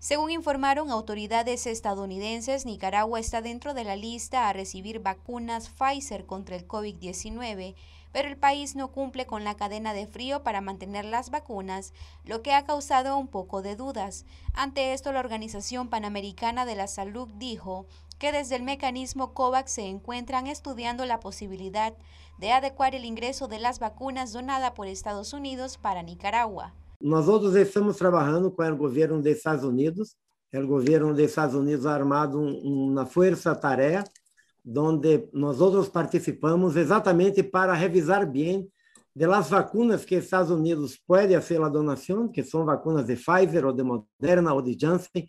Según informaron autoridades estadounidenses, Nicaragua está dentro de la lista a recibir vacunas Pfizer contra el COVID-19, pero el país no cumple con la cadena de frío para mantener las vacunas, lo que ha causado un poco de dudas. Ante esto, la Organización Panamericana de la Salud dijo que desde el mecanismo COVAX se encuentran estudiando la posibilidad de adecuar el ingreso de las vacunas donadas por Estados Unidos para Nicaragua. Nós outros estamos trabalhando com o governo dos Estados Unidos. O governo dos Estados Unidos ha armado uma força-tarefa onde nós outros participamos exatamente para revisar bem de vacinas vacunas que Estados Unidos pode fazer a donação, que são vacunas de Pfizer ou de Moderna ou de Janssen,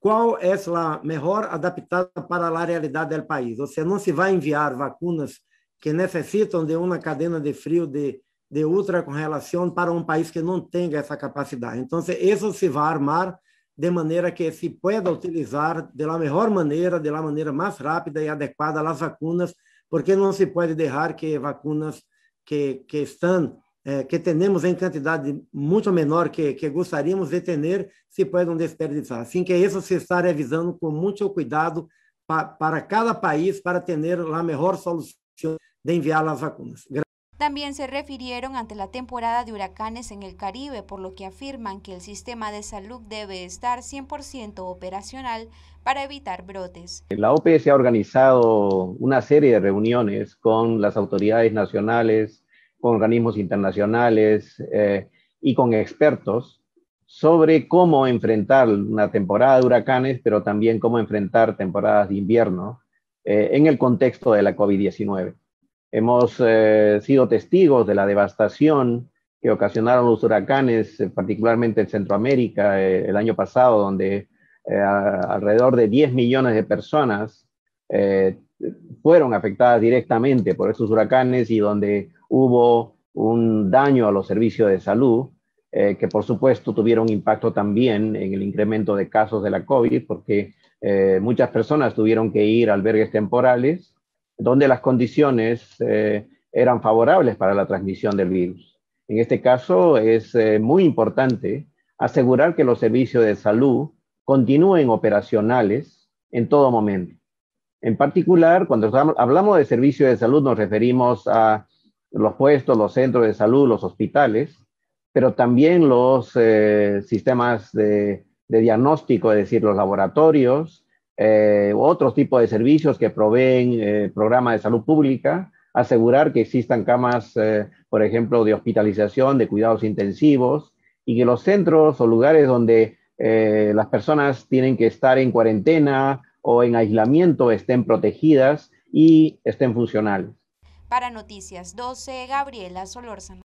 qual é a melhor adaptada para a realidade do país. Ou seja, não se vai enviar vacunas que necessitam de uma cadena de frio de de relação para um país que não tenha essa capacidade. Então, isso se vai armar de maneira que se pueda utilizar de la melhor maneira, de la maneira mais rápida e adequada as vacunas, porque não se pode deixar que vacunas que, que estão eh, que temos em quantidade muito menor que, que gostaríamos de ter, se possam desperdiçar. Assim que isso se está revisando com muito cuidado pa, para cada país, para ter a melhor solução de enviar as vacunas. También se refirieron ante la temporada de huracanes en el Caribe, por lo que afirman que el sistema de salud debe estar 100% operacional para evitar brotes. La OPS ha organizado una serie de reuniones con las autoridades nacionales, con organismos internacionales eh, y con expertos sobre cómo enfrentar una temporada de huracanes, pero también cómo enfrentar temporadas de invierno eh, en el contexto de la COVID-19. Hemos eh, sido testigos de la devastación que ocasionaron los huracanes, eh, particularmente en Centroamérica eh, el año pasado, donde alrededor de 10 millones de personas fueron afectadas directamente por estos huracanes y donde hubo un daño a los servicios de salud, que por supuesto tuvieron impacto también en el incremento de casos de la COVID, porque muchas personas tuvieron que ir a albergues temporales donde las condiciones eh, eran favorables para la transmisión del virus. En este caso es eh, muy importante asegurar que los servicios de salud continúen operacionales en todo momento. En particular, cuando hablamos de servicios de salud nos referimos a los puestos, los centros de salud, los hospitales, pero también los eh, sistemas de diagnóstico, es decir, los laboratorios, eh, otros tipos de servicios que proveen eh, programas de salud pública, asegurar que existan camas, eh, por ejemplo, de hospitalización, de cuidados intensivos, y que los centros o lugares donde eh, las personas tienen que estar en cuarentena o en aislamiento estén protegidas y estén funcionales. Para Noticias 12, Gabriela Solórzano.